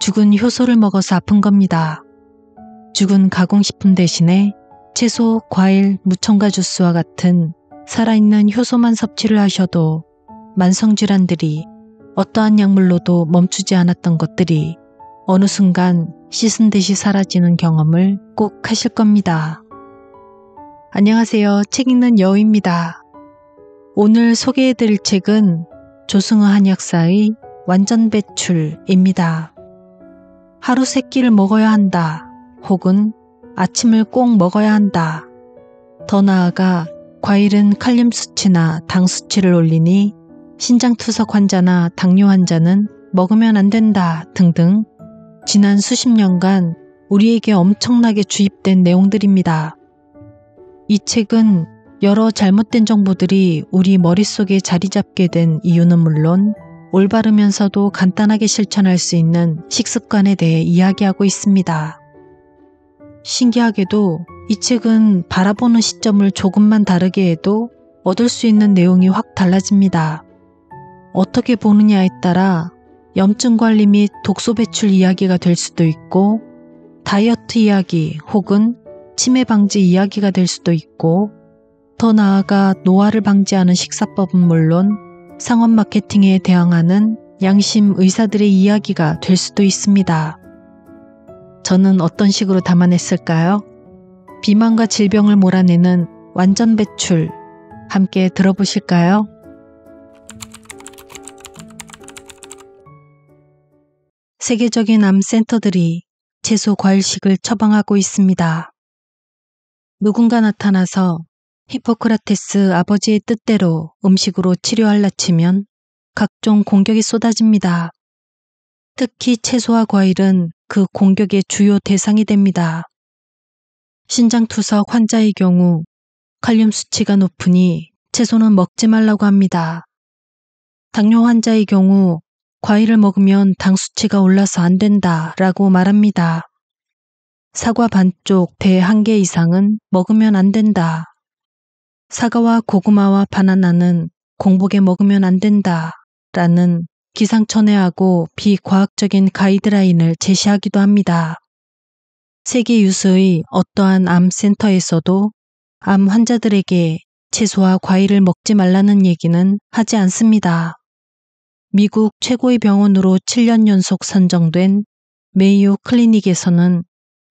죽은 효소를 먹어서 아픈 겁니다. 죽은 가공식품 대신에 채소, 과일, 무첨가 주스와 같은 살아있는 효소만 섭취를 하셔도 만성질환들이 어떠한 약물로도 멈추지 않았던 것들이 어느 순간 씻은 듯이 사라지는 경험을 꼭 하실 겁니다. 안녕하세요. 책 읽는 여우입니다. 오늘 소개해드릴 책은 조승우 한약사의 완전 배출입니다. 하루 세 끼를 먹어야 한다. 혹은 아침을 꼭 먹어야 한다. 더 나아가 과일은 칼륨 수치나 당 수치를 올리니 신장투석 환자나 당뇨 환자는 먹으면 안 된다 등등 지난 수십 년간 우리에게 엄청나게 주입된 내용들입니다. 이 책은 여러 잘못된 정보들이 우리 머릿속에 자리 잡게 된 이유는 물론 올바르면서도 간단하게 실천할 수 있는 식습관에 대해 이야기하고 있습니다. 신기하게도 이 책은 바라보는 시점을 조금만 다르게 해도 얻을 수 있는 내용이 확 달라집니다. 어떻게 보느냐에 따라 염증 관리 및 독소 배출 이야기가 될 수도 있고 다이어트 이야기 혹은 치매 방지 이야기가 될 수도 있고 더 나아가 노화를 방지하는 식사법은 물론 상업 마케팅에 대항하는 양심 의사들의 이야기가 될 수도 있습니다. 저는 어떤 식으로 담아냈을까요? 비만과 질병을 몰아내는 완전 배출 함께 들어보실까요? 세계적인 암 센터들이 채소 과일식을 처방하고 있습니다. 누군가 나타나서 히포크라테스 아버지의 뜻대로 음식으로 치료할라 치면 각종 공격이 쏟아집니다. 특히 채소와 과일은 그 공격의 주요 대상이 됩니다. 신장투석 환자의 경우 칼륨 수치가 높으니 채소는 먹지 말라고 합니다. 당뇨 환자의 경우 과일을 먹으면 당 수치가 올라서 안 된다 라고 말합니다. 사과 반쪽 배한개 이상은 먹으면 안 된다. 사과와 고구마와 바나나는 공복에 먹으면 안 된다 라는 기상천외하고 비과학적인 가이드라인을 제시하기도 합니다. 세계 유수의 어떠한 암센터에서도 암 환자들에게 채소와 과일을 먹지 말라는 얘기는 하지 않습니다. 미국 최고의 병원으로 7년 연속 선정된 메이오 클리닉에서는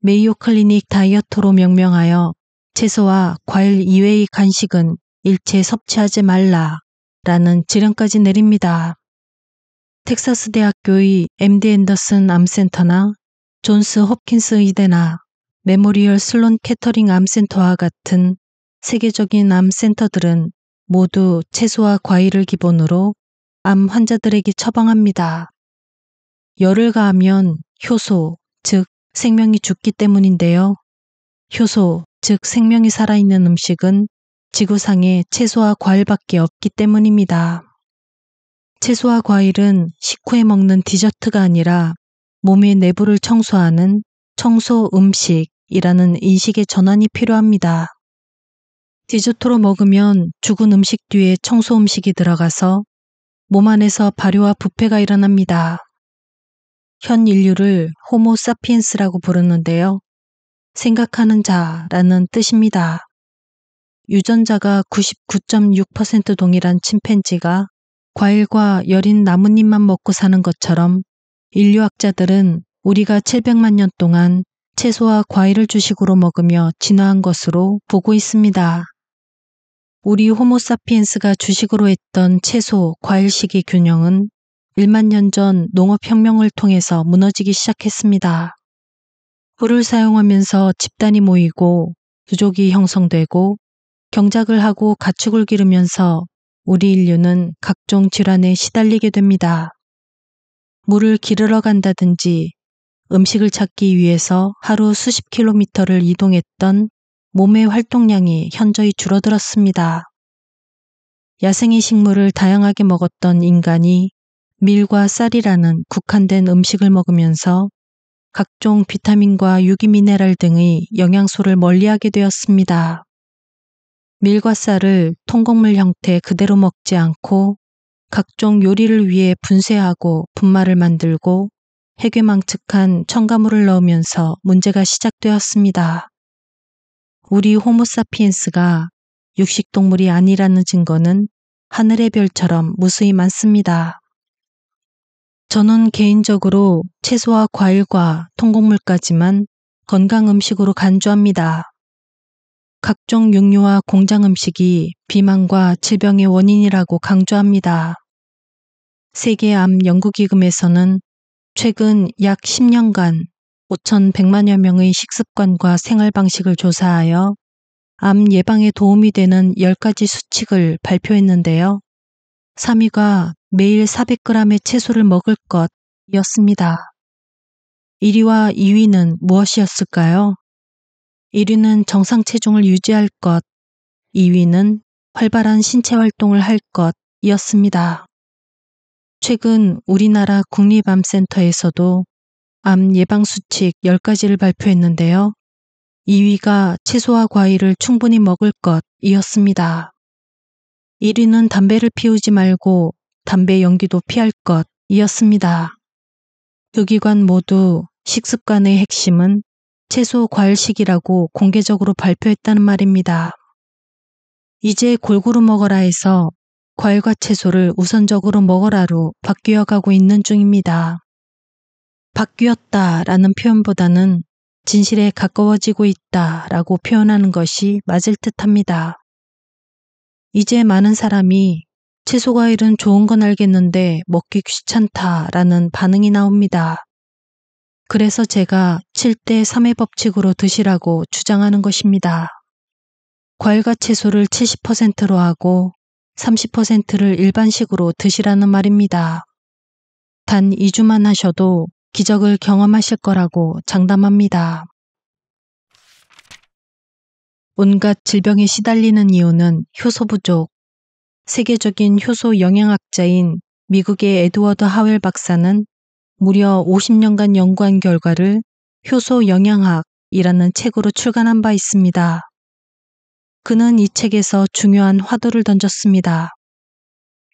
메이오 클리닉 다이어트로 명명하여 채소와 과일 이외의 간식은 일체 섭취하지 말라라는 지령까지 내립니다. 텍사스 대학교의 MD 앤더슨 암센터나 존스 홉킨스 의대나 메모리얼 슬론 캐터링 암센터와 같은 세계적인 암센터들은 모두 채소와 과일을 기본으로 암 환자들에게 처방합니다. 열을 가하면 효소, 즉 생명이 죽기 때문인데요. 효소, 즉 생명이 살아있는 음식은 지구상에 채소와 과일밖에 없기 때문입니다. 채소와 과일은 식후에 먹는 디저트가 아니라 몸의 내부를 청소하는 청소 음식이라는 인식의 전환이 필요합니다. 디저트로 먹으면 죽은 음식 뒤에 청소 음식이 들어가서 몸 안에서 발효와 부패가 일어납니다. 현 인류를 호모 사피엔스라고 부르는데요. 생각하는 자라는 뜻입니다. 유전자가 99.6% 동일한 침팬지가 과일과 여린 나뭇잎만 먹고 사는 것처럼 인류학자들은 우리가 700만 년 동안 채소와 과일을 주식으로 먹으며 진화한 것으로 보고 있습니다. 우리 호모사피엔스가 주식으로 했던 채소, 과일식의 균형은 1만 년 전 농업혁명을 통해서 무너지기 시작했습니다. 불을 사용하면서 집단이 모이고 부족이 형성되고 경작을 하고 가축을 기르면서 우리 인류는 각종 질환에 시달리게 됩니다. 물을 기르러 간다든지 음식을 찾기 위해서 하루 수십 킬로미터를 이동했던 몸의 활동량이 현저히 줄어들었습니다. 야생의 식물을 다양하게 먹었던 인간이 밀과 쌀이라는 국한된 음식을 먹으면서 각종 비타민과 유기미네랄 등의 영양소를 멀리하게 되었습니다. 밀과 쌀을 통곡물 형태 그대로 먹지 않고 각종 요리를 위해 분쇄하고 분말을 만들고 해괴망측한 첨가물을 넣으면서 문제가 시작되었습니다. 우리 호모사피엔스가 육식동물이 아니라는 증거는 하늘의 별처럼 무수히 많습니다. 저는 개인적으로 채소와 과일과 통곡물까지만 건강 음식으로 간주합니다. 각종 육류와 공장 음식이 비만과 질병의 원인이라고 강조합니다. 세계암 연구기금에서는 최근 약 10년간 5,100만여 명의 식습관과 생활 방식을 조사하여 암 예방에 도움이 되는 10가지 수칙을 발표했는데요. 3위가 매일 400g의 채소를 먹을 것이었습니다. 1위와 2위는 무엇이었을까요? 1위는 정상 체중을 유지할 것, 2위는 활발한 신체 활동을 할 것이었습니다. 최근 우리나라 국립암센터에서도 암 예방수칙 10가지를 발표했는데요. 2위가 채소와 과일을 충분히 먹을 것이었습니다. 1위는 담배를 피우지 말고 담배 연기도 피할 것이었습니다. 두 기관 모두 식습관의 핵심은 채소 과일식이라고 공개적으로 발표했다는 말입니다. 이제 골고루 먹어라 해서 과일과 채소를 우선적으로 먹어라로 바뀌어 가고 있는 중입니다. 바뀌었다 라는 표현보다는 진실에 가까워지고 있다 라고 표현하는 것이 맞을 듯 합니다. 이제 많은 사람이 채소과일은 좋은 건 알겠는데 먹기 귀찮다라는 반응이 나옵니다. 그래서 제가 7대 3의 법칙으로 드시라고 주장하는 것입니다. 과일과 채소를 70%로 하고 30%를 일반식으로 드시라는 말입니다. 단 2주만 하셔도 기적을 경험하실 거라고 장담합니다. 온갖 질병에 시달리는 이유는 효소 부족. 세계적인 효소 영양학자인 미국의 에드워드 하웰 박사는 무려 50년간 연구한 결과를 효소 영양학이라는 책으로 출간한 바 있습니다. 그는 이 책에서 중요한 화두를 던졌습니다.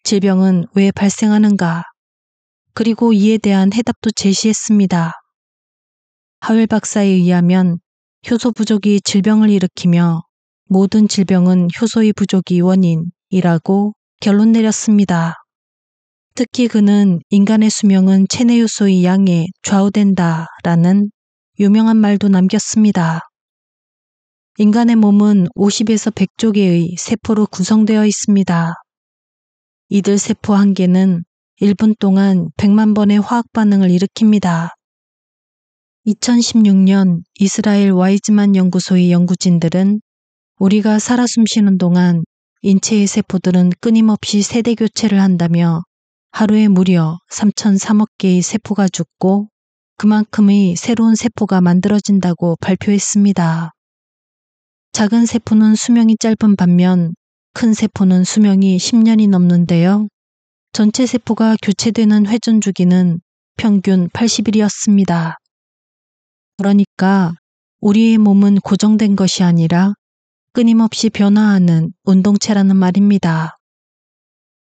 질병은 왜 발생하는가? 그리고 이에 대한 해답도 제시했습니다. 하웰 박사에 의하면 효소 부족이 질병을 일으키며 모든 질병은 효소의 부족이 원인이라고 결론 내렸습니다. 특히 그는 인간의 수명은 체내 효소의 양에 좌우된다 라는 유명한 말도 남겼습니다. 인간의 몸은 50에서 100조개의 세포로 구성되어 있습니다. 이들 세포 한 개는 1분 동안 100만 번의 화학 반응을 일으킵니다. 2016년 이스라엘 와이즈만 연구소의 연구진들은 우리가 살아 숨쉬는 동안 인체의 세포들은 끊임없이 세대 교체를 한다며 하루에 무려 3,003억 개의 세포가 죽고 그만큼의 새로운 세포가 만들어진다고 발표했습니다. 작은 세포는 수명이 짧은 반면 큰 세포는 수명이 10년이 넘는데요. 전체 세포가 교체되는 회전 주기는 평균 80일이었습니다. 그러니까 우리의 몸은 고정된 것이 아니라 끊임없이 변화하는 운동체라는 말입니다.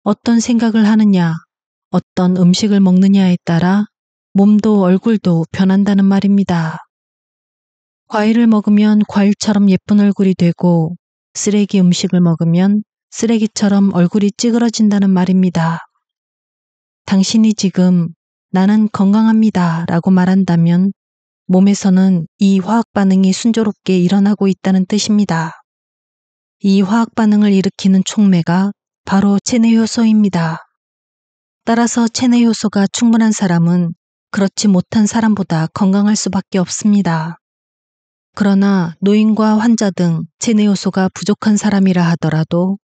어떤 생각을 하느냐, 어떤 음식을 먹느냐에 따라 몸도 얼굴도 변한다는 말입니다. 과일을 먹으면 과일처럼 예쁜 얼굴이 되고 쓰레기 음식을 먹으면 쓰레기처럼 얼굴이 찌그러진다는 말입니다. 당신이 지금 나는 건강합니다 라고 말한다면 몸에서는 이 화학 반응이 순조롭게 일어나고 있다는 뜻입니다. 이 화학 반응을 일으키는 촉매가 바로 체내 효소입니다. 따라서 체내 효소가 충분한 사람은 그렇지 못한 사람보다 건강할 수밖에 없습니다. 그러나 노인과 환자 등 체내 효소가 부족한 사람이라 하더라도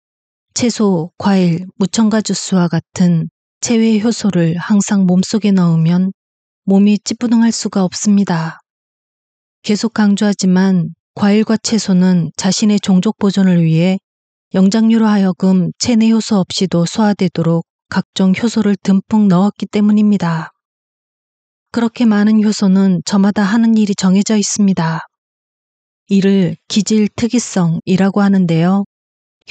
채소, 과일, 무첨가 주스와 같은 체외 효소를 항상 몸속에 넣으면 몸이 찌뿌둥할 수가 없습니다. 계속 강조하지만 과일과 채소는 자신의 종족 보존을 위해 영장류로 하여금 체내 효소 없이도 소화되도록 각종 효소를 듬뿍 넣었기 때문입니다. 그렇게 많은 효소는 저마다 하는 일이 정해져 있습니다. 이를 기질 특이성이라고 하는데요.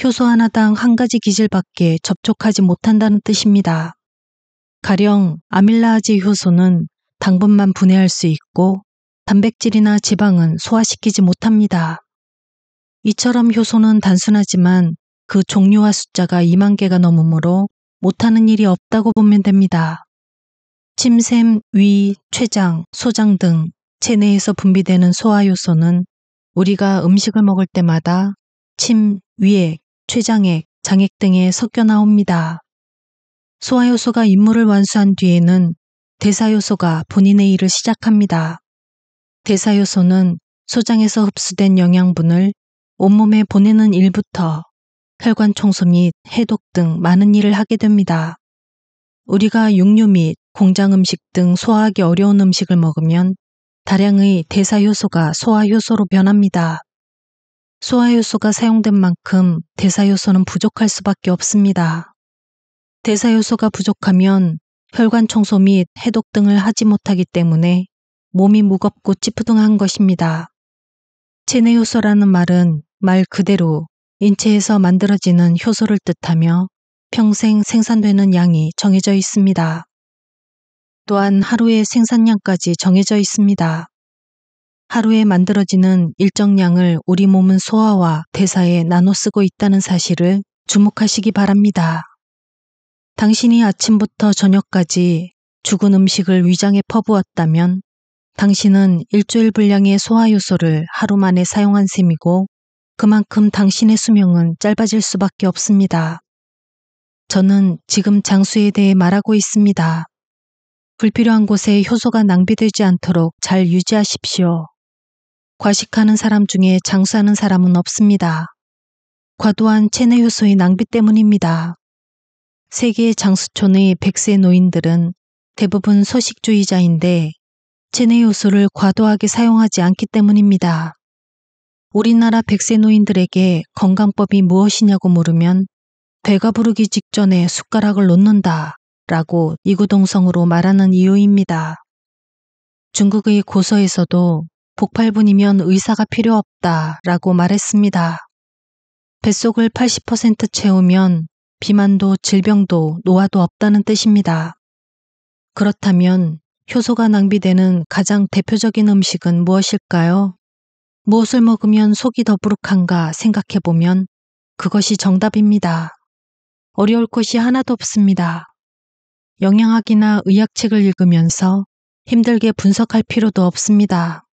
효소 하나당 한 가지 기질밖에 접촉하지 못한다는 뜻입니다. 가령 아밀라아제 효소는 당분만 분해할 수 있고 단백질이나 지방은 소화시키지 못합니다. 이처럼 효소는 단순하지만 그 종류와 숫자가 2만 개가 넘으므로 못하는 일이 없다고 보면 됩니다. 침샘, 위, 췌장, 소장 등 체내에서 분비되는 소화효소는 우리가 음식을 먹을 때마다 침, 위액, 췌장액, 장액 등에 섞여 나옵니다. 소화효소가 임무를 완수한 뒤에는 대사요소가 본인의 일을 시작합니다. 대사요소는 소장에서 흡수된 영양분을 온몸에 보내는 일부터 혈관 청소 및 해독 등 많은 일을 하게 됩니다. 우리가 육류 및 공장 음식 등 소화하기 어려운 음식을 먹으면 다량의 대사효소가 소화효소로 변합니다. 소화효소가 사용된 만큼 대사효소는 부족할 수밖에 없습니다. 대사효소가 부족하면 혈관 청소 및 해독 등을 하지 못하기 때문에 몸이 무겁고 찌뿌둥한 것입니다. 체내 효소라는 말은 말 그대로 인체에서 만들어지는 효소를 뜻하며 평생 생산되는 양이 정해져 있습니다. 또한 하루의 생산량까지 정해져 있습니다. 하루에 만들어지는 일정량을 우리 몸은 소화와 대사에 나눠 쓰고 있다는 사실을 주목하시기 바랍니다. 당신이 아침부터 저녁까지 죽은 음식을 위장에 퍼부었다면 당신은 일주일 분량의 소화효소를 하루 만에 사용한 셈이고 그만큼 당신의 수명은 짧아질 수밖에 없습니다. 저는 지금 장수에 대해 말하고 있습니다. 불필요한 곳에 효소가 낭비되지 않도록 잘 유지하십시오. 과식하는 사람 중에 장수하는 사람은 없습니다. 과도한 체내 효소의 낭비 때문입니다. 세계 장수촌의 백세 노인들은 대부분 소식주의자인데 체내 요소를 과도하게 사용하지 않기 때문입니다. 우리나라 백세 노인들에게 건강법이 무엇이냐고 물으면 배가 부르기 직전에 숟가락을 놓는다 라고 이구동성으로 말하는 이유입니다. 중국의 고서에서도 복팔분이면 의사가 필요 없다 라고 말했습니다. 뱃속을 80% 채우면 비만도 질병도 노화도 없다는 뜻입니다. 그렇다면 효소가 낭비되는 가장 대표적인 음식은 무엇일까요? 무엇을 먹으면 속이 더부룩한가 생각해 보면 그것이 정답입니다. 어려울 것이 하나도 없습니다. 영양학이나 의학책을 읽으면서 힘들게 분석할 필요도 없습니다.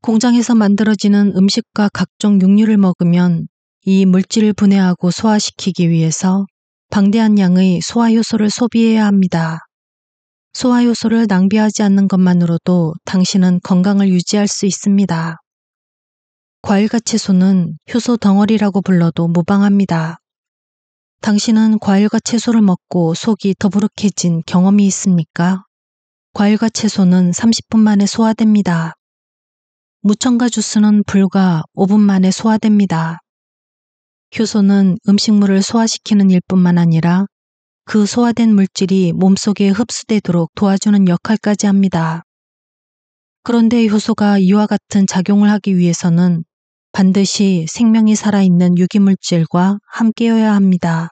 공장에서 만들어지는 음식과 각종 육류를 먹으면 이 물질을 분해하고 소화시키기 위해서 방대한 양의 소화효소를 소비해야 합니다. 소화효소를 낭비하지 않는 것만으로도 당신은 건강을 유지할 수 있습니다. 과일과 채소는 효소 덩어리라고 불러도 무방합니다. 당신은 과일과 채소를 먹고 속이 더부룩해진 경험이 있습니까? 과일과 채소는 30분 만에 소화됩니다. 무첨가 주스는 불과 5분 만에 소화됩니다. 효소는 음식물을 소화시키는 일뿐만 아니라 그 소화된 물질이 몸속에 흡수되도록 도와주는 역할까지 합니다. 그런데 효소가 이와 같은 작용을 하기 위해서는 반드시 생명이 살아있는 유기물질과 함께여야 합니다.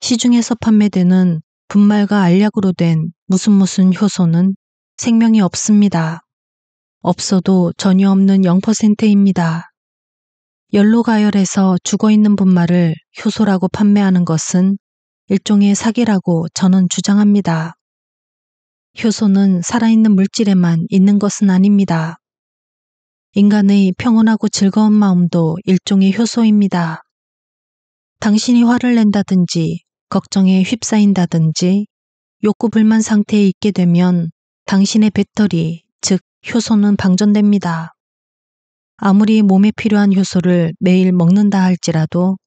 시중에서 판매되는 분말과 알약으로 된 무슨 무슨 효소는 생명이 없습니다. 없어도 전혀 없는 0%입니다. 연로가열에서 죽어있는 분말을 효소라고 판매하는 것은 일종의 사기라고 저는 주장합니다. 효소는 살아있는 물질에만 있는 것은 아닙니다. 인간의 평온하고 즐거운 마음도 일종의 효소입니다. 당신이 화를 낸다든지 걱정에 휩싸인다든지 욕구불만 상태에 있게 되면 당신의 배터리, 즉 효소는 방전됩니다. 아무리 몸에 필요한 효소를 매일 먹는다 할지라도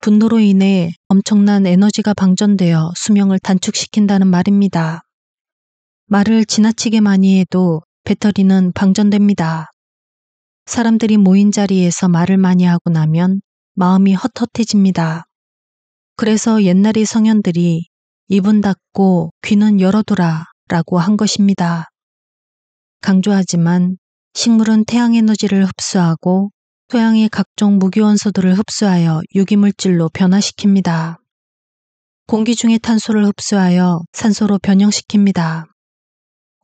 분노로 인해 엄청난 에너지가 방전되어 수명을 단축시킨다는 말입니다. 말을 지나치게 많이 해도 배터리는 방전됩니다. 사람들이 모인 자리에서 말을 많이 하고 나면 마음이 헛헛해집니다. 그래서 옛날의 성현들이 입은 닫고 귀는 열어둬라 라고 한 것입니다. 강조하지만 식물은 태양 에너지를 흡수하고 토양의 각종 무기원소들을 흡수하여 유기물질로 변화시킵니다. 공기 중의 탄소를 흡수하여 산소로 변형시킵니다.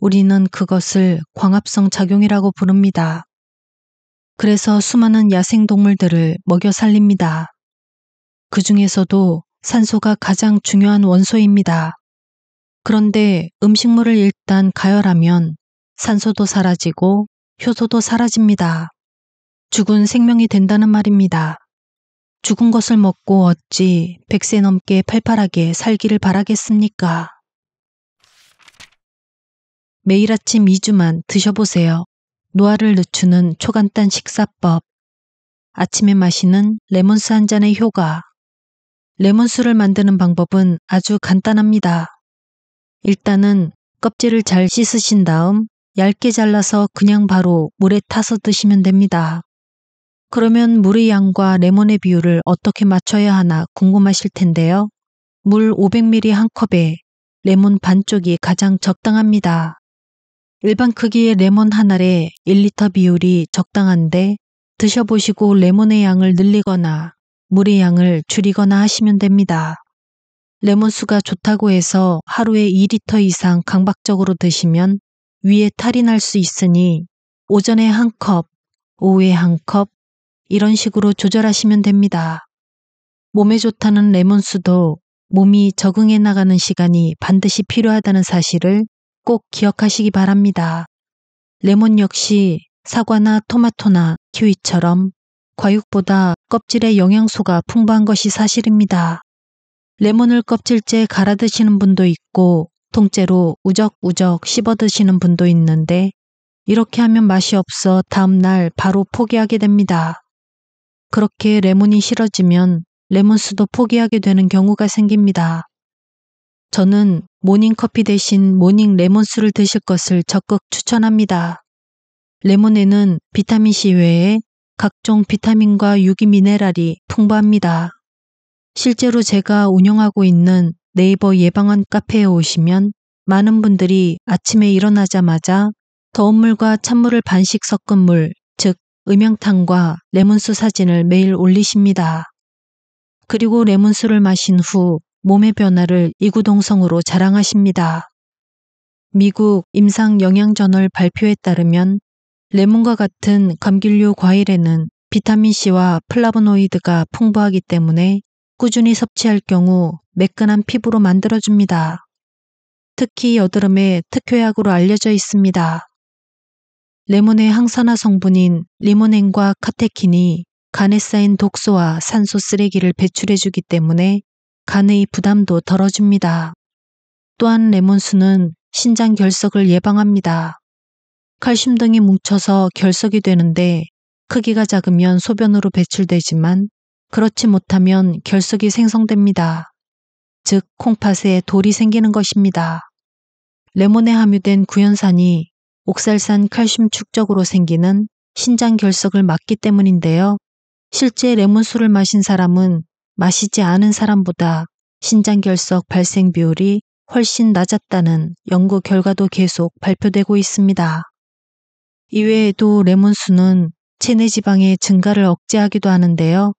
우리는 그것을 광합성 작용이라고 부릅니다. 그래서 수많은 야생동물들을 먹여 살립니다. 그 중에서도 산소가 가장 중요한 원소입니다. 그런데 음식물을 일단 가열하면 산소도 사라지고 효소도 사라집니다. 죽은 생명이 된다는 말입니다. 죽은 것을 먹고 어찌 백세 넘게 팔팔하게 살기를 바라겠습니까? 매일 아침 2주만 드셔보세요. 노화를 늦추는 초간단 식사법. 아침에 마시는 레몬스 한 잔의 효과. 레몬수를 만드는 방법은 아주 간단합니다. 일단은 껍질을 잘 씻으신 다음 얇게 잘라서 그냥 바로 물에 타서 드시면 됩니다. 그러면 물의 양과 레몬의 비율을 어떻게 맞춰야 하나 궁금하실 텐데요. 물 500ml 한 컵에 레몬 반쪽이 가장 적당합니다. 일반 크기의 레몬 한 알에 1리터 비율이 적당한데 드셔보시고 레몬의 양을 늘리거나 물의 양을 줄이거나 하시면 됩니다. 레몬수가 좋다고 해서 하루에 2리터 이상 강박적으로 드시면 위에 탈이 날 수 있으니 오전에 한 컵, 오후에 한 컵, 이런 식으로 조절하시면 됩니다. 몸에 좋다는 레몬수도 몸이 적응해 나가는 시간이 반드시 필요하다는 사실을 꼭 기억하시기 바랍니다. 레몬 역시 사과나 토마토나 키위처럼 과육보다 껍질에 영양소가 풍부한 것이 사실입니다. 레몬을 껍질째 갈아 드시는 분도 있고 통째로 우적우적 씹어 드시는 분도 있는데 이렇게 하면 맛이 없어 다음날 바로 포기하게 됩니다. 그렇게 레몬이 싫어지면 레몬수도 포기하게 되는 경우가 생깁니다. 저는 모닝커피 대신 모닝 레몬수를 드실 것을 적극 추천합니다. 레몬에는 비타민C 외에 각종 비타민과 유기미네랄이 풍부합니다. 실제로 제가 운영하고 있는 네이버 예방원 카페에 오시면 많은 분들이 아침에 일어나자마자 더운 물과 찬물을 반씩 섞은 물, 즉 음영탕과 레몬수 사진을 매일 올리십니다. 그리고 레몬수를 마신 후 몸의 변화를 이구동성으로 자랑하십니다. 미국 임상영양저널 발표에 따르면 레몬과 같은 감귤류 과일에는 비타민C와 플라보노이드가 풍부하기 때문에 꾸준히 섭취할 경우 매끈한 피부로 만들어줍니다. 특히 여드름에 특효약으로 알려져 있습니다. 레몬의 항산화 성분인 리모넨과 카테킨이 간에 쌓인 독소와 산소 쓰레기를 배출해주기 때문에 간의 부담도 덜어줍니다. 또한 레몬수는 신장 결석을 예방합니다. 칼슘 등이 뭉쳐서 결석이 되는데 크기가 작으면 소변으로 배출되지만 그렇지 못하면 결석이 생성됩니다. 즉 콩팥에 돌이 생기는 것입니다. 레몬에 함유된 구연산이 옥살산 칼슘 축적으로 생기는 신장 결석을 막기 때문인데요. 실제 레몬수를 마신 사람은 마시지 않은 사람보다 신장 결석 발생 비율이 훨씬 낮았다는 연구 결과도 계속 발표되고 있습니다. 이외에도 레몬수는 체내 지방의 증가를 억제하기도 하는데요.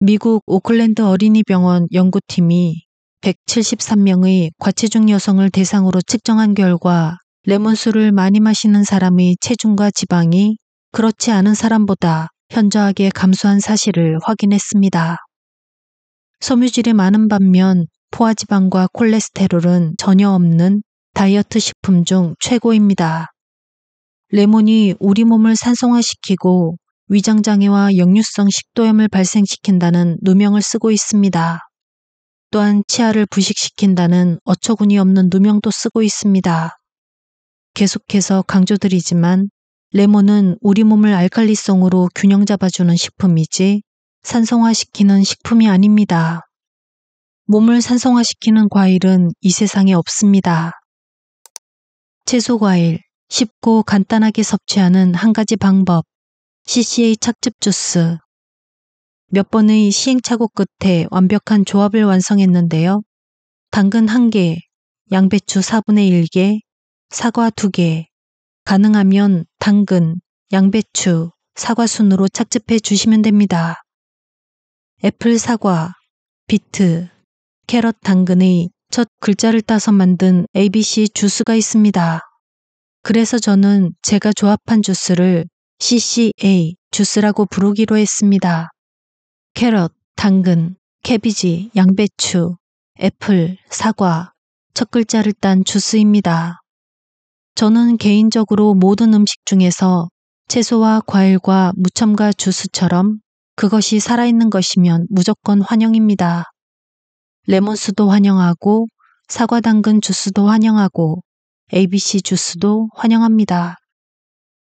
미국 오클랜드 어린이병원 연구팀이 173명의 과체중 여성을 대상으로 측정한 결과 레몬수를 많이 마시는 사람의 체중과 지방이 그렇지 않은 사람보다 현저하게 감소한 사실을 확인했습니다. 섬유질이 많은 반면 포화지방과 콜레스테롤은 전혀 없는 다이어트 식품 중 최고입니다. 레몬이 우리 몸을 산성화시키고 위장장애와 역류성 식도염을 발생시킨다는 누명을 쓰고 있습니다. 또한 치아를 부식시킨다는 어처구니 없는 누명도 쓰고 있습니다. 계속해서 강조드리지만 레몬은 우리 몸을 알칼리성으로 균형 잡아주는 식품이지 산성화시키는 식품이 아닙니다. 몸을 산성화시키는 과일은 이 세상에 없습니다. 채소 과일, 쉽고 간단하게 섭취하는 한 가지 방법, CCA 착즙 주스. 몇 번의 시행착오 끝에 완벽한 조합을 완성했는데요. 당근 1개, 양배추 4분의 1개, 사과 2개, 가능하면 당근, 양배추, 사과 순으로 착즙해 주시면 됩니다. 애플 사과, 비트, 캐럿 당근의 첫 글자를 따서 만든 ABC 주스가 있습니다. 그래서 저는 제가 조합한 주스를 CCA 주스라고 부르기로 했습니다. 캐럿, 당근, 캐비지, 양배추, 애플, 사과, 첫 글자를 딴 주스입니다. 저는 개인적으로 모든 음식 중에서 채소와 과일과 무첨가 주스처럼 그것이 살아있는 것이면 무조건 환영입니다. 레몬수도 환영하고 사과 당근 주스도 환영하고 ABC 주스도 환영합니다.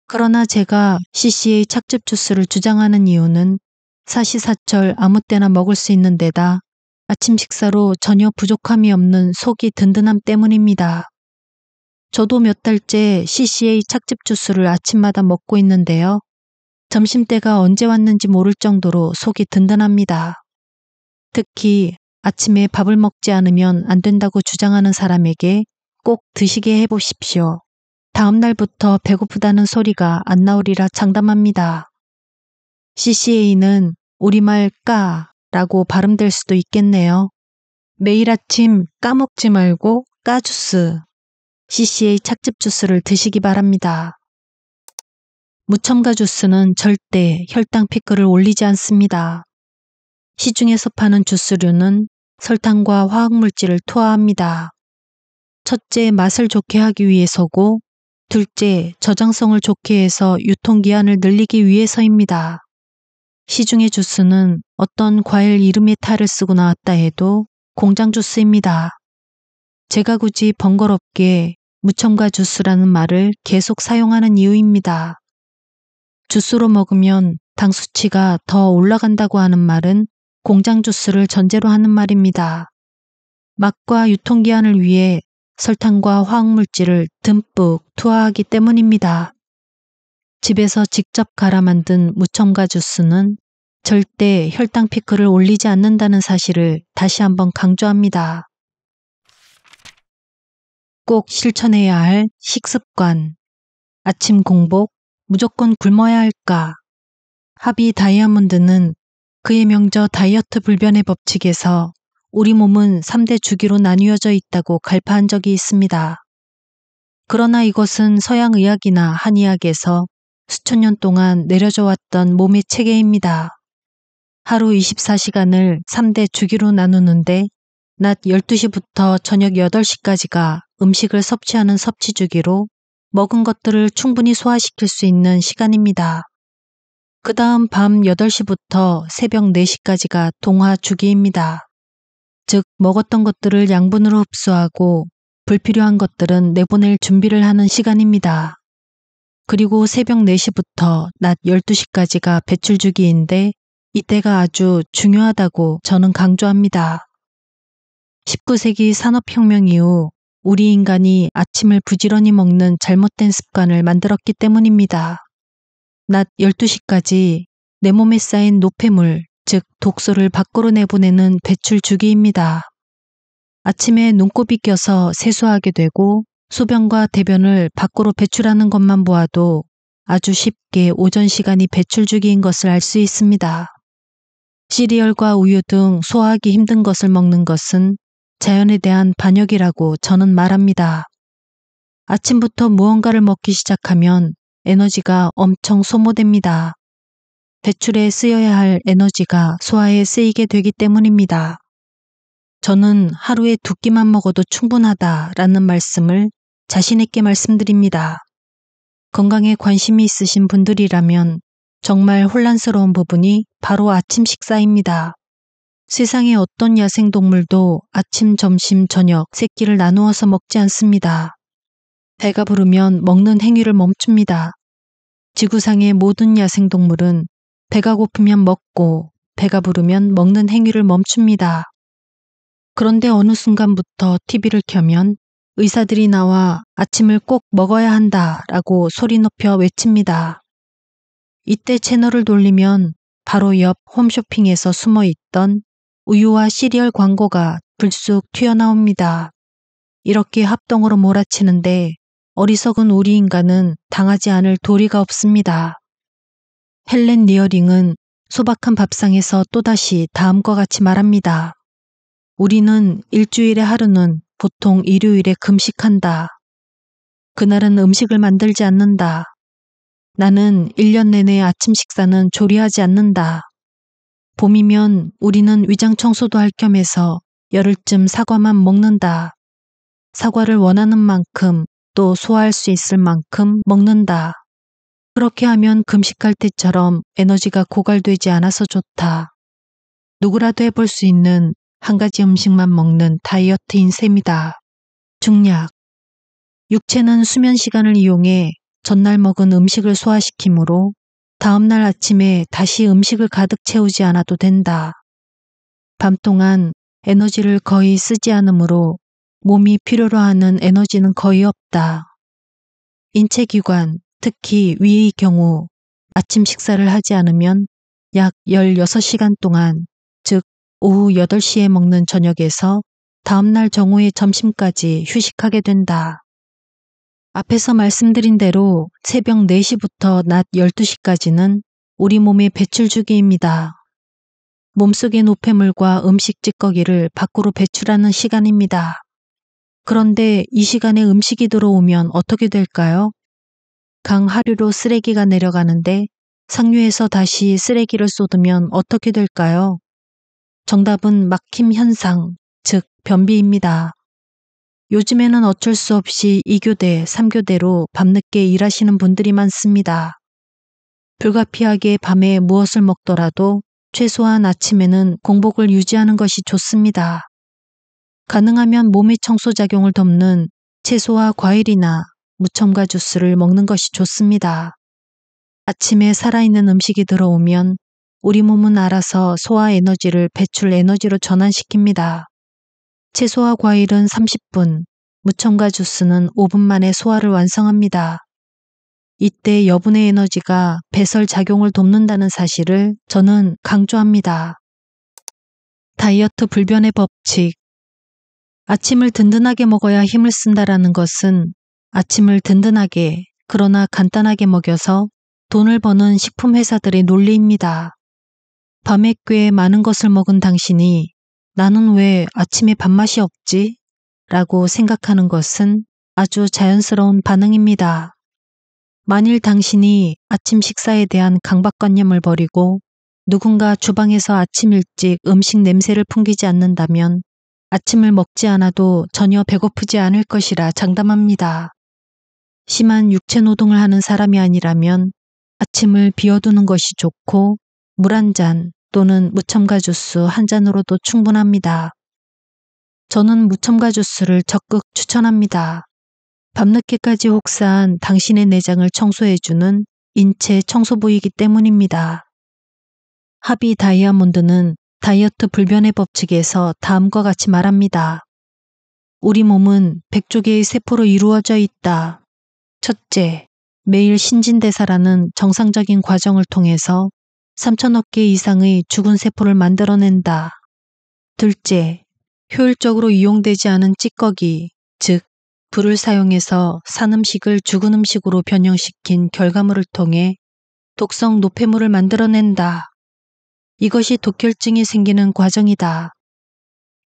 그러나 제가 CCA 착즙 주스를 주장하는 이유는 사시사철 아무 때나 먹을 수 있는 데다 아침 식사로 전혀 부족함이 없는 속이 든든함 때문입니다. 저도 몇 달째 CCA 착즙 주스를 아침마다 먹고 있는데요. 점심때가 언제 왔는지 모를 정도로 속이 든든합니다. 특히 아침에 밥을 먹지 않으면 안 된다고 주장하는 사람에게 꼭 드시게 해보십시오. 다음날부터 배고프다는 소리가 안 나오리라 장담합니다. CCA는 우리말 까라고 발음될 수도 있겠네요. 매일 아침 까먹지 말고 까주스, CCA 착즙 주스를 드시기 바랍니다. 무첨가 주스는 절대 혈당 피크를 올리지 않습니다. 시중에서 파는 주스류는 설탕과 화학물질을 투하합니다. 첫째, 맛을 좋게 하기 위해서고, 둘째, 저장성을 좋게 해서 유통기한을 늘리기 위해서입니다. 시중의 주스는 어떤 과일 이름의 탈을 쓰고 나왔다 해도 공장 주스입니다. 제가 굳이 번거롭게 무첨가 주스라는 말을 계속 사용하는 이유입니다. 주스로 먹으면 당 수치가 더 올라간다고 하는 말은 공장 주스를 전제로 하는 말입니다. 맛과 유통기한을 위해 설탕과 화학물질을 듬뿍 투하하기 때문입니다. 집에서 직접 갈아 만든 무첨가 주스는 절대 혈당 피크를 올리지 않는다는 사실을 다시 한번 강조합니다. 꼭 실천해야 할 식습관. 아침 공복, 무조건 굶어야 할까? 합이 다이아몬드는 그의 명저 다이어트 불변의 법칙에서 우리 몸은 3대 주기로 나뉘어져 있다고 갈파한 적이 있습니다. 그러나 이것은 서양 의학이나 한의학에서 수천 년 동안 내려져 왔던 몸의 체계입니다. 하루 24시간을 3대 주기로 나누는데 낮 12시부터 저녁 8시까지가 음식을 섭취하는 섭취 주기로 먹은 것들을 충분히 소화시킬 수 있는 시간입니다. 그 다음 밤 8시부터 새벽 4시까지가 동화 주기입니다. 즉, 먹었던 것들을 양분으로 흡수하고 불필요한 것들은 내보낼 준비를 하는 시간입니다. 그리고 새벽 4시부터 낮 12시까지가 배출 주기인데 이때가 아주 중요하다고 저는 강조합니다. 19세기 산업혁명 이후 우리 인간이 아침을 부지런히 먹는 잘못된 습관을 만들었기 때문입니다. 낮 12시까지 내 몸에 쌓인 노폐물, 즉 독소를 밖으로 내보내는 배출 주기입니다. 아침에 눈곱이 껴서 세수하게 되고 소변과 대변을 밖으로 배출하는 것만 보아도 아주 쉽게 오전 시간이 배출 주기인 것을 알 수 있습니다. 시리얼과 우유 등 소화하기 힘든 것을 먹는 것은 자연에 대한 반역이라고 저는 말합니다. 아침부터 무언가를 먹기 시작하면 에너지가 엄청 소모됩니다. 배출에 쓰여야 할 에너지가 소화에 쓰이게 되기 때문입니다. 저는 하루에 두 끼만 먹어도 충분하다라는 말씀을 자신있게 말씀드립니다. 건강에 관심이 있으신 분들이라면 정말 혼란스러운 부분이 바로 아침 식사입니다. 세상의 어떤 야생동물도 아침, 점심, 저녁 새 끼를 나누어서 먹지 않습니다. 배가 부르면 먹는 행위를 멈춥니다. 지구상의 모든 야생동물은 배가 고프면 먹고 배가 부르면 먹는 행위를 멈춥니다. 그런데 어느 순간부터 TV를 켜면 의사들이 나와 아침을 꼭 먹어야 한다 라고 소리 높여 외칩니다. 이때 채널을 돌리면 바로 옆 홈쇼핑에서 숨어 있던 우유와 시리얼 광고가 불쑥 튀어나옵니다. 이렇게 합동으로 몰아치는데 어리석은 우리 인간은 당하지 않을 도리가 없습니다. 헬렌 리어링은 소박한 밥상에서 또다시 다음과 같이 말합니다. 우리는 일주일에 하루는 보통 일요일에 금식한다. 그날은 음식을 만들지 않는다. 나는 1년 내내 아침 식사는 조리하지 않는다. 봄이면 우리는 위장 청소도 할 겸해서 열흘쯤 사과만 먹는다. 사과를 원하는 만큼 또 소화할 수 있을 만큼 먹는다. 그렇게 하면 금식할 때처럼 에너지가 고갈되지 않아서 좋다. 누구라도 해볼 수 있는 한 가지 음식만 먹는 다이어트인 셈이다. 중략. 육체는 수면 시간을 이용해 전날 먹은 음식을 소화시키므로 다음날 아침에 다시 음식을 가득 채우지 않아도 된다. 밤 동안 에너지를 거의 쓰지 않으므로 몸이 필요로 하는 에너지는 거의 없다. 인체기관, 특히 위의 경우 아침 식사를 하지 않으면 약 16시간 동안 오후 8시에 먹는 저녁에서 다음날 정오의 점심까지 휴식하게 된다. 앞에서 말씀드린 대로 새벽 4시부터 낮 12시까지는 우리 몸의 배출 주기입니다. 몸속의 노폐물과 음식 찌꺼기를 밖으로 배출하는 시간입니다. 그런데 이 시간에 음식이 들어오면 어떻게 될까요? 강 하류로 쓰레기가 내려가는데 상류에서 다시 쓰레기를 쏟으면 어떻게 될까요? 정답은 막힘 현상, 즉 변비입니다. 요즘에는 어쩔 수 없이 2교대, 3교대로 밤늦게 일하시는 분들이 많습니다. 불가피하게 밤에 무엇을 먹더라도 최소한 아침에는 공복을 유지하는 것이 좋습니다. 가능하면 몸의 청소작용을 돕는 채소와 과일이나 무첨가 주스를 먹는 것이 좋습니다. 아침에 살아있는 음식이 들어오면 우리 몸은 알아서 소화 에너지를 배출 에너지로 전환시킵니다. 채소와 과일은 30분, 무청과 주스는 5분 만에 소화를 완성합니다. 이때 여분의 에너지가 배설 작용을 돕는다는 사실을 저는 강조합니다. 다이어트 불변의 법칙. 아침을 든든하게 먹어야 힘을 쓴다라는 것은 아침을 든든하게 그러나 간단하게 먹여서 돈을 버는 식품회사들의 논리입니다. 밤에 꽤 많은 것을 먹은 당신이 나는 왜 아침에 밥맛이 없지? 라고 생각하는 것은 아주 자연스러운 반응입니다. 만일 당신이 아침 식사에 대한 강박관념을 버리고 누군가 주방에서 아침 일찍 음식 냄새를 풍기지 않는다면 아침을 먹지 않아도 전혀 배고프지 않을 것이라 장담합니다. 심한 육체 노동을 하는 사람이 아니라면 아침을 비워두는 것이 좋고 물 한 잔, 또는 무첨가 주스 한 잔으로도 충분합니다. 저는 무첨가 주스를 적극 추천합니다. 밤늦게까지 혹사한 당신의 내장을 청소해주는 인체 청소부이기 때문입니다. 합이 다이아몬드는 다이어트 불변의 법칙에서 다음과 같이 말합니다. 우리 몸은 100조개의 세포로 이루어져 있다. 첫째, 매일 신진대사라는 정상적인 과정을 통해서 3천억 개 이상의 죽은 세포를 만들어낸다. 둘째, 효율적으로 이용되지 않은 찌꺼기, 즉, 불을 사용해서 산 음식을 죽은 음식으로 변형시킨 결과물을 통해 독성 노폐물을 만들어낸다. 이것이 독혈증이 생기는 과정이다.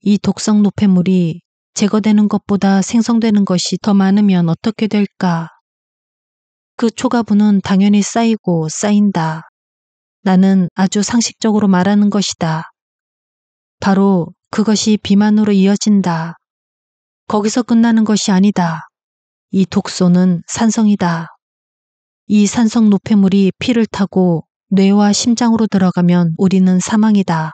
이 독성 노폐물이 제거되는 것보다 생성되는 것이 더 많으면 어떻게 될까? 그초과분은 당연히 쌓이고 쌓인다. 나는 아주 상식적으로 말하는 것이다. 바로 그것이 비만으로 이어진다. 거기서 끝나는 것이 아니다. 이 독소는 산성이다. 이 산성 노폐물이 피를 타고 뇌와 심장으로 들어가면 우리는 사망이다.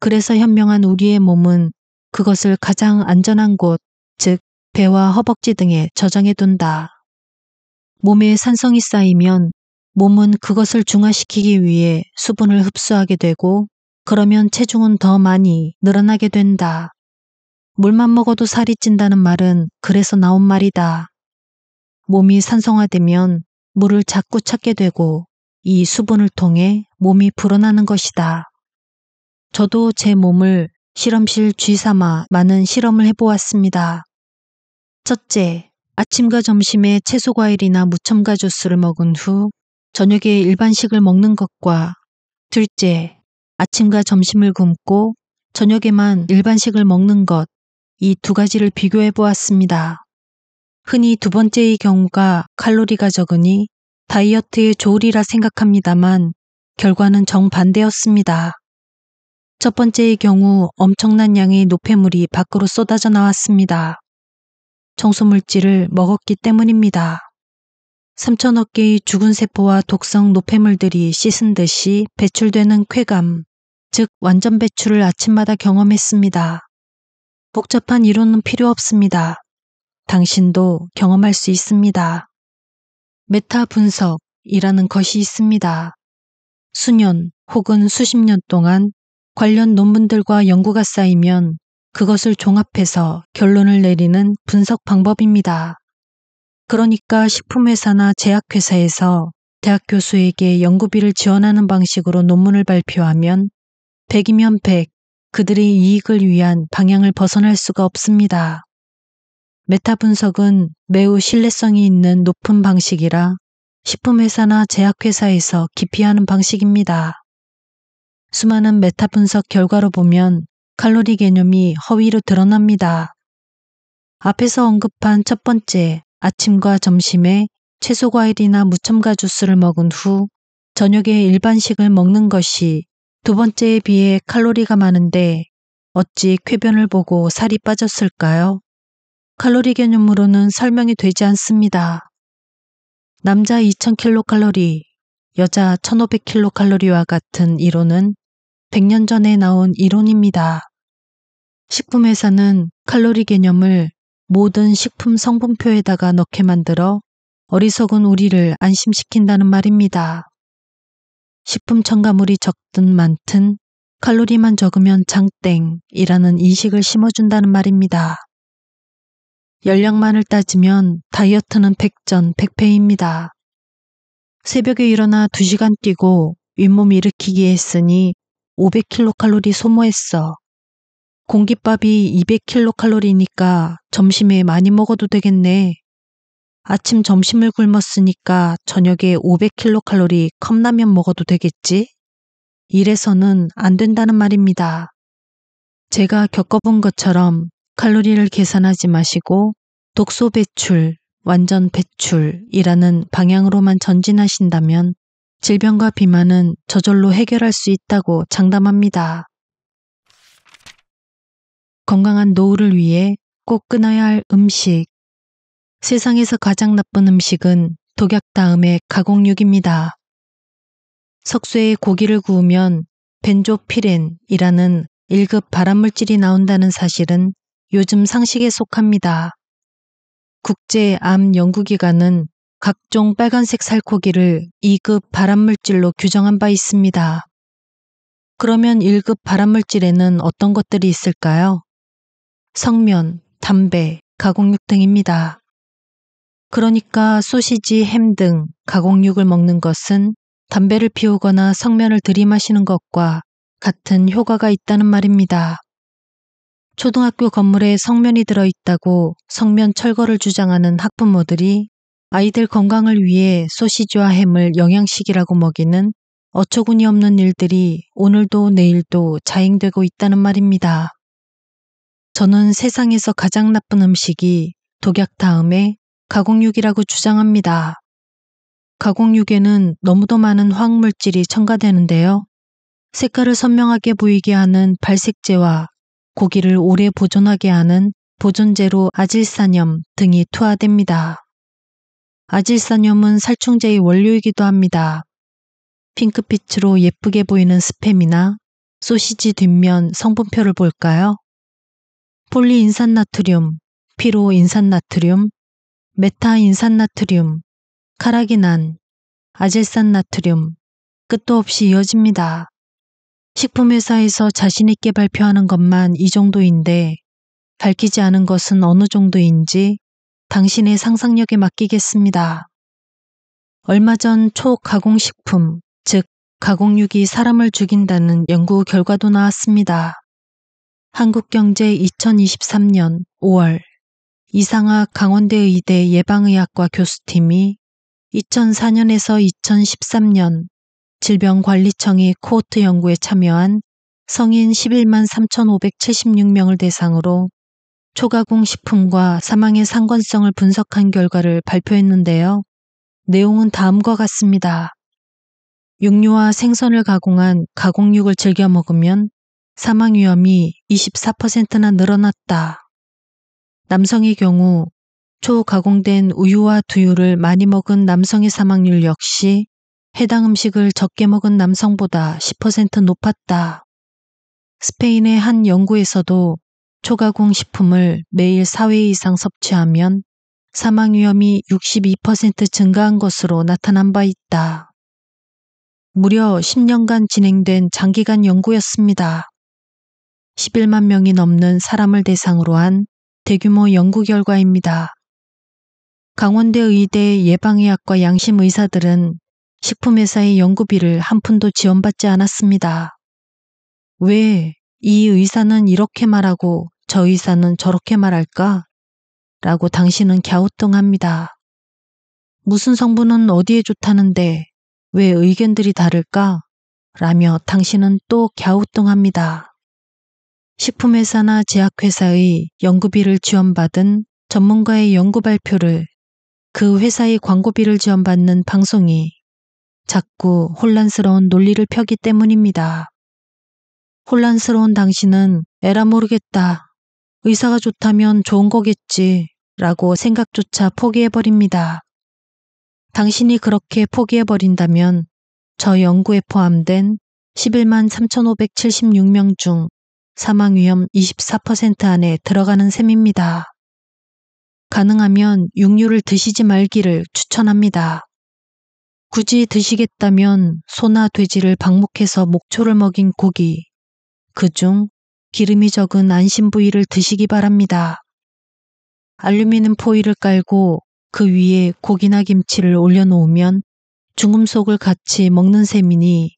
그래서 현명한 우리의 몸은 그것을 가장 안전한 곳, 즉 배와 허벅지 등에 저장해 둔다. 몸에 산성이 쌓이면 몸은 그것을 중화시키기 위해 수분을 흡수하게 되고 그러면 체중은 더 많이 늘어나게 된다. 물만 먹어도 살이 찐다는 말은 그래서 나온 말이다. 몸이 산성화되면 물을 자꾸 찾게 되고 이 수분을 통해 몸이 불어나는 것이다. 저도 제 몸을 실험실 쥐삼아 많은 실험을 해보았습니다. 첫째, 아침과 점심에 채소 과일이나 무첨가 주스를 먹은 후 저녁에 일반식을 먹는 것과 둘째, 아침과 점심을 굶고 저녁에만 일반식을 먹는 것, 이 두 가지를 비교해 보았습니다. 흔히 두 번째의 경우가 칼로리가 적으니 다이어트에 좋으리라 생각합니다만 결과는 정반대였습니다. 첫 번째의 경우 엄청난 양의 노폐물이 밖으로 쏟아져 나왔습니다. 청소물질을 먹었기 때문입니다. 3천억 개의 죽은 세포와 독성 노폐물들이 씻은 듯이 배출되는 쾌감, 즉 완전 배출을 아침마다 경험했습니다. 복잡한 이론은 필요 없습니다. 당신도 경험할 수 있습니다. 메타 분석이라는 것이 있습니다. 수년 혹은 수십 년 동안 관련 논문들과 연구가 쌓이면 그것을 종합해서 결론을 내리는 분석 방법입니다. 그러니까 식품회사나 제약회사에서 대학 교수에게 연구비를 지원하는 방식으로 논문을 발표하면 100이면 100 그들의 이익을 위한 방향을 벗어날 수가 없습니다. 메타 분석은 매우 신뢰성이 있는 높은 방식이라 식품회사나 제약회사에서 기피하는 방식입니다. 수많은 메타 분석 결과로 보면 칼로리 개념이 허위로 드러납니다. 앞에서 언급한 첫 번째 아침과 점심에 채소과일이나 무첨가 주스를 먹은 후 저녁에 일반식을 먹는 것이 두 번째에 비해 칼로리가 많은데 어찌 쾌변을 보고 살이 빠졌을까요? 칼로리 개념으로는 설명이 되지 않습니다. 남자 2000kcal, 여자 1500kcal와 같은 이론은 100년 전에 나온 이론입니다. 식품회사는 칼로리 개념을 모든 식품 성분표에다가 넣게 만들어 어리석은 우리를 안심시킨다는 말입니다. 식품 첨가물이 적든 많든 칼로리만 적으면 장땡이라는 인식을 심어준다는 말입니다. 연령만을 따지면 다이어트는 백전백패입니다 새벽에 일어나 2시간 뛰고 윗몸 일으키기 했으니 500kcal 소모했어. 공깃밥이 200킬로칼로리니까 점심에 많이 먹어도 되겠네. 아침 점심을 굶었으니까 저녁에 500킬로칼로리 컵라면 먹어도 되겠지? 이래서는 안 된다는 말입니다. 제가 겪어본 것처럼 칼로리를 계산하지 마시고 독소 배출, 완전 배출이라는 방향으로만 전진하신다면 질병과 비만은 저절로 해결할 수 있다고 장담합니다. 건강한 노후를 위해 꼭 끊어야 할 음식. 세상에서 가장 나쁜 음식은 독약 다음에 가공육입니다. 석쇠에 고기를 구우면 벤조피렌이라는 1급 발암물질이 나온다는 사실은 요즘 상식에 속합니다. 국제암연구기관은 각종 빨간색 살코기를 2급 발암물질로 규정한 바 있습니다. 그러면 1급 발암물질에는 어떤 것들이 있을까요? 성면, 담배, 가공육 등입니다. 그러니까 소시지, 햄 등 가공육을 먹는 것은 담배를 피우거나 성면을 들이마시는 것과 같은 효과가 있다는 말입니다. 초등학교 건물에 성면이 들어있다고 성면 철거를 주장하는 학부모들이 아이들 건강을 위해 소시지와 햄을 영양식이라고 먹이는 어처구니 없는 일들이 오늘도 내일도 자행되고 있다는 말입니다. 저는 세상에서 가장 나쁜 음식이 독약 다음에 가공육이라고 주장합니다. 가공육에는 너무도 많은 화학물질이 첨가되는데요. 색깔을 선명하게 보이게 하는 발색제와 고기를 오래 보존하게 하는 보존제로 아질산염 등이 투하됩니다. 아질산염은 살충제의 원료이기도 합니다. 핑크빛으로 예쁘게 보이는 스팸이나 소시지 뒷면 성분표를 볼까요? 폴리인산나트륨, 피로인산나트륨, 메타인산나트륨, 카라기난, 아질산나트륨, 끝도 없이 이어집니다. 식품회사에서 자신있게 발표하는 것만 이 정도인데 밝히지 않은 것은 어느 정도인지 당신의 상상력에 맡기겠습니다. 얼마 전 초가공식품, 즉 가공육이 사람을 죽인다는 연구 결과도 나왔습니다. 한국경제 2023년 5월 이상하 강원대 의대 예방의학과 교수팀이 2004년에서 2013년 질병관리청이 코호트 연구에 참여한 성인 11만 3,576명을 대상으로 초가공 식품과 사망의 상관성을 분석한 결과를 발표했는데요. 내용은 다음과 같습니다. 육류와 생선을 가공한 가공육을 즐겨 먹으면 사망 위험이 24%나 늘어났다. 남성의 경우 초가공된 우유와 두유를 많이 먹은 남성의 사망률 역시 해당 음식을 적게 먹은 남성보다 10% 높았다. 스페인의 한 연구에서도 초가공 식품을 매일 4회 이상 섭취하면 사망 위험이 62% 증가한 것으로 나타난 바 있다. 무려 10년간 진행된 장기간 연구였습니다. 11만 명이 넘는 사람을 대상으로 한 대규모 연구 결과입니다. 강원대 의대 예방의학과 양심 의사들은 식품회사의 연구비를 한 푼도 지원받지 않았습니다. 왜 이 의사는 이렇게 말하고 저 의사는 저렇게 말할까? 라고 당신은 갸우뚱합니다. 무슨 성분은 어디에 좋다는데 왜 의견들이 다를까? 라며 당신은 또 갸우뚱합니다. 식품회사나 제약회사의 연구비를 지원받은 전문가의 연구 발표를 그 회사의 광고비를 지원받는 방송이 자꾸 혼란스러운 논리를 펴기 때문입니다. 혼란스러운 당신은 에라 모르겠다. 의사가 좋다면 좋은 거겠지. 라고 생각조차 포기해버립니다. 당신이 그렇게 포기해버린다면 저 연구에 포함된 11만 3,576명 중 사망 위험 24% 안에 들어가는 셈입니다. 가능하면 육류를 드시지 말기를 추천합니다. 굳이 드시겠다면 소나 돼지를 방목해서 목초를 먹인 고기, 그 중 기름이 적은 안심 부위를 드시기 바랍니다. 알루미늄 포일을 깔고 그 위에 고기나 김치를 올려놓으면 중금속을 같이 먹는 셈이니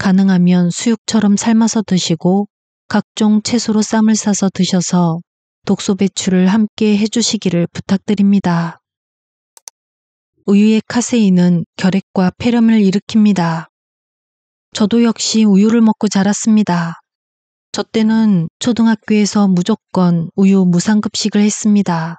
가능하면 수육처럼 삶아서 드시고 각종 채소로 쌈을 싸서 드셔서 독소 배출을 함께 해주시기를 부탁드립니다. 우유의 카세인은 결핵과 폐렴을 일으킵니다. 저도 역시 우유를 먹고 자랐습니다. 저 때는 초등학교에서 무조건 우유 무상급식을 했습니다.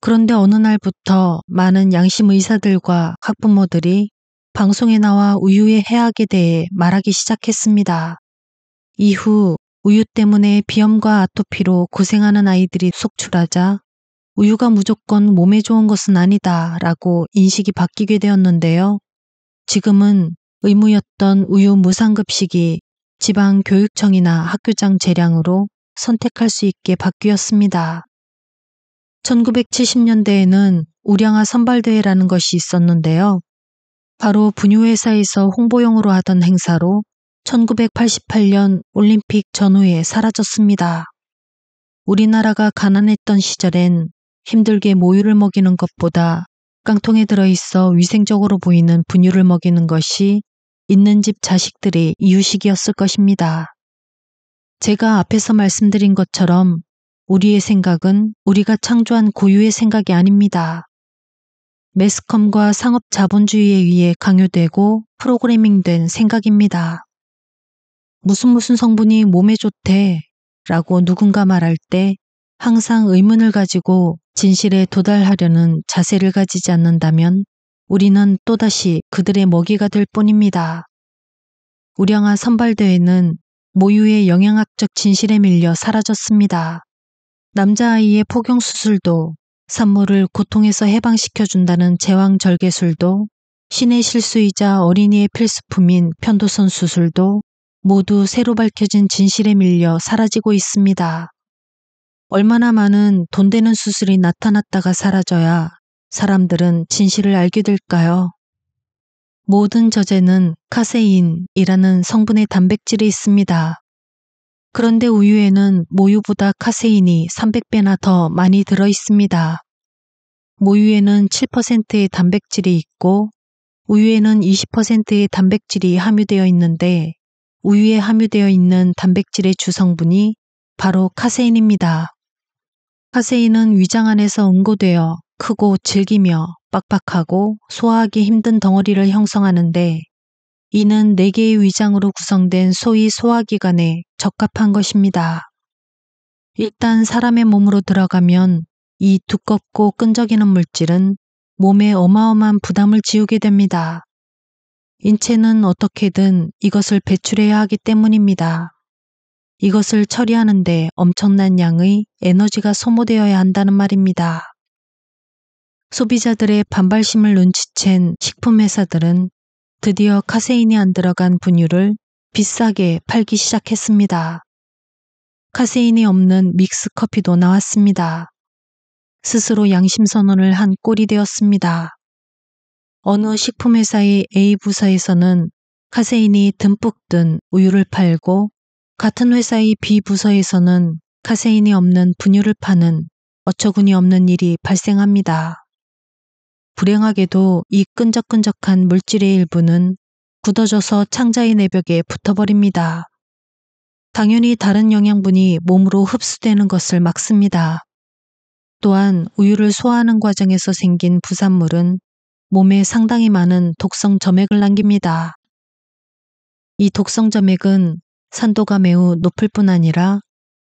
그런데 어느 날부터 많은 양심 의사들과 학부모들이 방송에 나와 우유의 해악에 대해 말하기 시작했습니다. 이후 우유 때문에 비염과 아토피로 고생하는 아이들이 속출하자 우유가 무조건 몸에 좋은 것은 아니다 라고 인식이 바뀌게 되었는데요. 지금은 의무였던 우유 무상급식이 지방교육청이나 학교장 재량으로 선택할 수 있게 바뀌었습니다. 1970년대에는 우량아 선발대회라는 것이 있었는데요. 바로 분유회사에서 홍보용으로 하던 행사로 1988년 올림픽 전후에 사라졌습니다. 우리나라가 가난했던 시절엔 힘들게 모유를 먹이는 것보다 깡통에 들어있어 위생적으로 보이는 분유를 먹이는 것이 있는 집 자식들의 이유식이었을 것입니다. 제가 앞에서 말씀드린 것처럼 우리의 생각은 우리가 창조한 고유의 생각이 아닙니다. 매스컴과 상업 자본주의에 의해 강요되고 프로그래밍된 생각입니다. 무슨 무슨 성분이 몸에 좋대 라고 누군가 말할 때 항상 의문을 가지고 진실에 도달하려는 자세를 가지지 않는다면 우리는 또다시 그들의 먹이가 될 뿐입니다. 우량아 선발대회는 모유의 영양학적 진실에 밀려 사라졌습니다. 남자아이의 포경수술도 산모를 고통에서 해방시켜준다는 제왕절개술도 신의 실수이자 어린이의 필수품인 편도선 수술도 모두 새로 밝혀진 진실에 밀려 사라지고 있습니다. 얼마나 많은 돈 되는 수술이 나타났다가 사라져야 사람들은 진실을 알게 될까요? 모든 저제는 카세인이라는 성분의 단백질이 있습니다. 그런데 우유에는 모유보다 카세인이 300배나 더 많이 들어 있습니다. 모유에는 7%의 단백질이 있고 우유에는 20%의 단백질이 함유되어 있는데 우유에 함유되어 있는 단백질의 주성분이 바로 카세인입니다. 카세인은 위장 안에서 응고되어 크고 질기며 빡빡하고 소화하기 힘든 덩어리를 형성하는데 이는 4개의 위장으로 구성된 소위 소화기관에 적합한 것입니다. 일단 사람의 몸으로 들어가면 이 두껍고 끈적이는 물질은 몸에 어마어마한 부담을 지우게 됩니다. 인체는 어떻게든 이것을 배출해야 하기 때문입니다. 이것을 처리하는데 엄청난 양의 에너지가 소모되어야 한다는 말입니다. 소비자들의 반발심을 눈치챈 식품회사들은 드디어 카세인이 안 들어간 분유를 비싸게 팔기 시작했습니다. 카세인이 없는 믹스 커피도 나왔습니다. 스스로 양심 선언을 한 꼴이 되었습니다. 어느 식품회사의 A 부서에서는 카세인이 듬뿍 든 우유를 팔고 같은 회사의 B 부서에서는 카세인이 없는 분유를 파는 어처구니 없는 일이 발생합니다. 불행하게도 이 끈적끈적한 물질의 일부는 굳어져서 창자의 내벽에 붙어버립니다. 당연히 다른 영양분이 몸으로 흡수되는 것을 막습니다. 또한 우유를 소화하는 과정에서 생긴 부산물은 몸에 상당히 많은 독성 점액을 남깁니다. 이 독성 점액은 산도가 매우 높을 뿐 아니라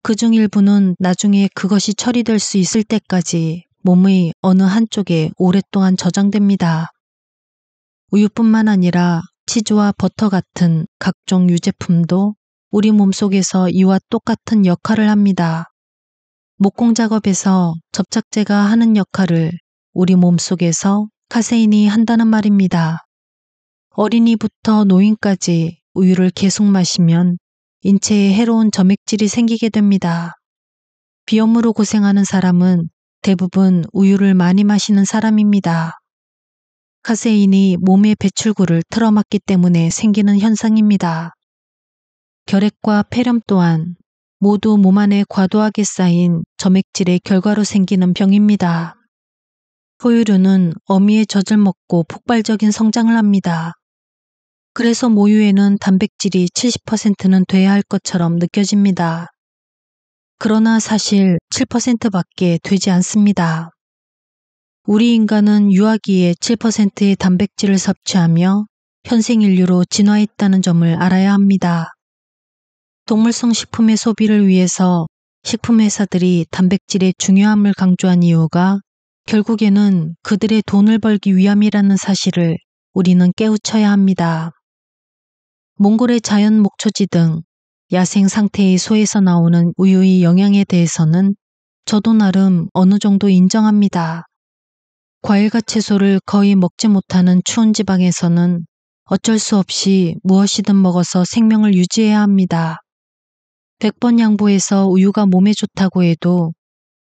그 중 일부는 나중에 그것이 처리될 수 있을 때까지 몸의 어느 한쪽에 오랫동안 저장됩니다. 우유뿐만 아니라 치즈와 버터 같은 각종 유제품도 우리 몸속에서 이와 똑같은 역할을 합니다. 목공 작업에서 접착제가 하는 역할을 우리 몸속에서 카세인이 한다는 말입니다. 어린이부터 노인까지 우유를 계속 마시면 인체에 해로운 점액질이 생기게 됩니다. 비염으로 고생하는 사람은 대부분 우유를 많이 마시는 사람입니다. 카세인이 몸의 배출구를 틀어막기 때문에 생기는 현상입니다. 결핵과 폐렴 또한 모두 몸 안에 과도하게 쌓인 점액질의 결과로 생기는 병입니다. 포유류는 어미의 젖을 먹고 폭발적인 성장을 합니다. 그래서 모유에는 단백질이 70%는 돼야 할 것처럼 느껴집니다. 그러나 사실 7%밖에 되지 않습니다. 우리 인간은 유아기에 7%의 단백질을 섭취하며 현생 인류로 진화했다는 점을 알아야 합니다. 동물성 식품의 소비를 위해서 식품회사들이 단백질의 중요함을 강조한 이유가 결국에는 그들의 돈을 벌기 위함이라는 사실을 우리는 깨우쳐야 합니다. 몽골의 자연 목초지 등 야생 상태의 소에서 나오는 우유의 영향에 대해서는 저도 나름 어느 정도 인정합니다. 과일과 채소를 거의 먹지 못하는 추운 지방에서는 어쩔 수 없이 무엇이든 먹어서 생명을 유지해야 합니다. 100번 양보해서 우유가 몸에 좋다고 해도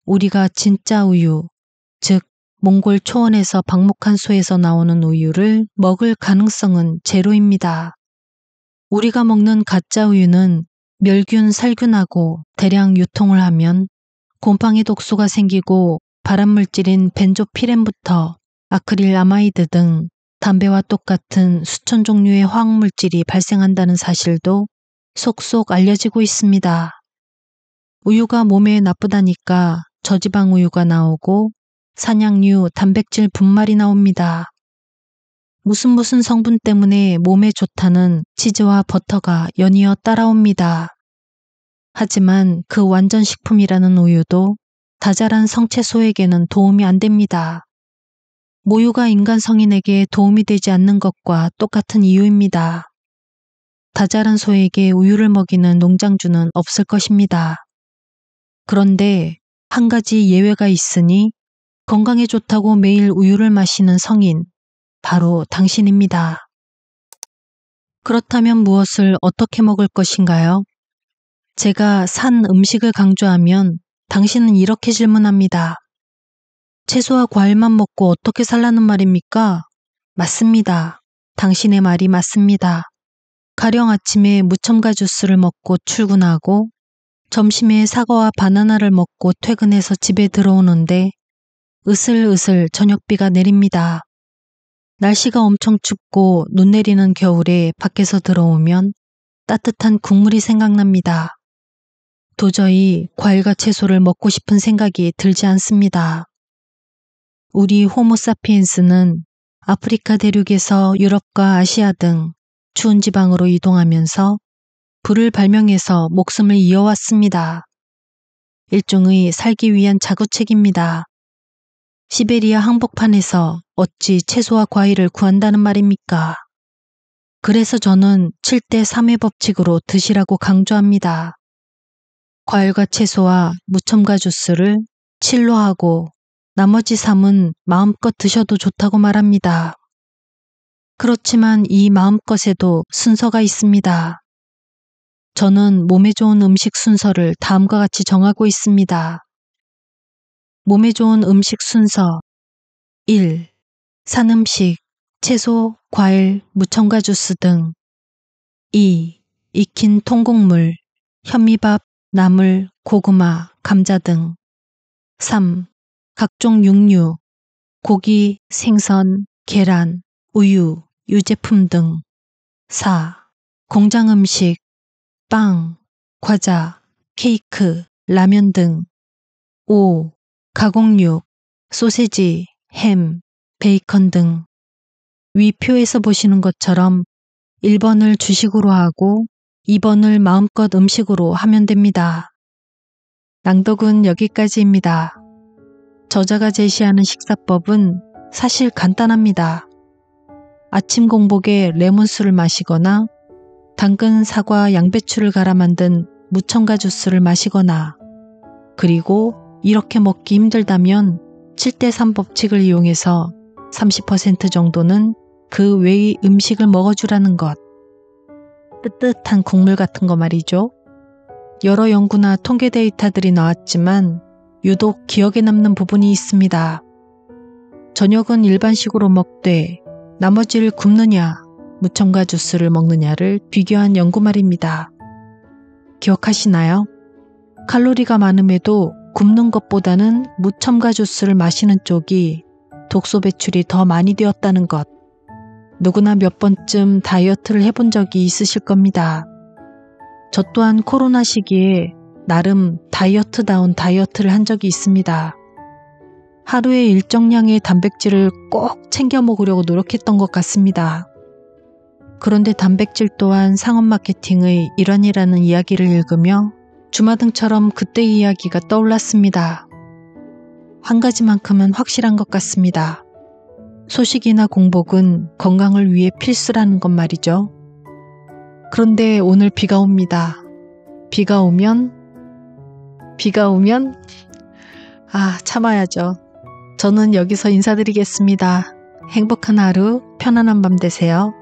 우리가 진짜 우유, 즉 몽골 초원에서 방목한 소에서 나오는 우유를 먹을 가능성은 제로입니다. 우리가 먹는 가짜 우유는 멸균 살균하고 대량 유통을 하면 곰팡이 독소가 생기고 발암물질인 벤조피렌부터 아크릴아마이드 등 담배와 똑같은 수천 종류의 화학물질이 발생한다는 사실도 속속 알려지고 있습니다. 우유가 몸에 나쁘다니까 저지방 우유가 나오고 산양류 단백질 분말이 나옵니다. 무슨 무슨 성분 때문에 몸에 좋다는 치즈와 버터가 연이어 따라옵니다. 하지만 그 완전 식품이라는 우유도 다자란 성체소에게는 도움이 안 됩니다. 모유가 인간 성인에게 도움이 되지 않는 것과 똑같은 이유입니다. 다자란 소에게 우유를 먹이는 농장주는 없을 것입니다. 그런데 한 가지 예외가 있으니 건강에 좋다고 매일 우유를 마시는 성인, 바로 당신입니다. 그렇다면 무엇을 어떻게 먹을 것인가요? 제가 산 음식을 강조하면 당신은 이렇게 질문합니다. 채소와 과일만 먹고 어떻게 살라는 말입니까? 맞습니다. 당신의 말이 맞습니다. 가령 아침에 무첨가 주스를 먹고 출근하고 점심에 사과와 바나나를 먹고 퇴근해서 집에 들어오는데 으슬으슬 저녁비가 내립니다. 날씨가 엄청 춥고 눈 내리는 겨울에 밖에서 들어오면 따뜻한 국물이 생각납니다. 도저히 과일과 채소를 먹고 싶은 생각이 들지 않습니다. 우리 호모사피엔스는 아프리카 대륙에서 유럽과 아시아 등 추운 지방으로 이동하면서 불을 발명해서 목숨을 이어왔습니다. 일종의 살기 위한 자구책입니다. 시베리아 항복판에서 어찌 채소와 과일을 구한다는 말입니까? 그래서 저는 7대 3의 법칙으로 드시라고 강조합니다. 과일과 채소와 무첨가 주스를 7로 하고 나머지 3은 마음껏 드셔도 좋다고 말합니다. 그렇지만 이 마음껏에도 순서가 있습니다. 저는 몸에 좋은 음식 순서를 다음과 같이 정하고 있습니다. 몸에 좋은 음식 순서 1. 산음식, 채소, 과일, 무첨가 주스 등 2. 익힌 통곡물, 현미밥, 나물, 고구마, 감자 등 3. 각종 육류, 고기, 생선, 계란, 우유, 유제품 등 4. 공장 음식, 빵, 과자, 케이크, 라면 등 5. 가공육, 소세지, 햄, 베이컨 등 위표에서 보시는 것처럼 1번을 주식으로 하고 2번을 마음껏 음식으로 하면 됩니다. 낭독은 여기까지입니다. 저자가 제시하는 식사법은 사실 간단합니다. 아침 공복에 레몬수를 마시거나 당근, 사과, 양배추를 갈아 만든 무첨가 주스를 마시거나 그리고 이렇게 먹기 힘들다면 7대3 법칙을 이용해서 30% 정도는 그 외의 음식을 먹어주라는 것. 뜨뜻한 국물 같은 거 말이죠. 여러 연구나 통계 데이터들이 나왔지만 유독 기억에 남는 부분이 있습니다. 저녁은 일반식으로 먹되 나머지를 굶느냐, 무첨가 주스를 먹느냐를 비교한 연구 말입니다. 기억하시나요? 칼로리가 많음에도 굽는 것보다는 무첨가 주스를 마시는 쪽이 독소 배출이 더 많이 되었다는 것. 누구나 몇 번쯤 다이어트를 해본 적이 있으실 겁니다. 저 또한 코로나 시기에 나름 다이어트다운 다이어트를 한 적이 있습니다. 하루에 일정량의 단백질을 꼭 챙겨 먹으려고 노력했던 것 같습니다. 그런데 단백질 또한 상업 마케팅의 일환이라는 이야기를 읽으며 주마등처럼 그때 이야기가 떠올랐습니다. 한 가지만큼은 확실한 것 같습니다. 소식이나 공복은 건강을 위해 필수라는 것 말이죠. 그런데 오늘 비가 옵니다. 비가 오면, 비가 오면, 아, 참아야죠. 저는 여기서 인사드리겠습니다. 행복한 하루, 편안한 밤 되세요.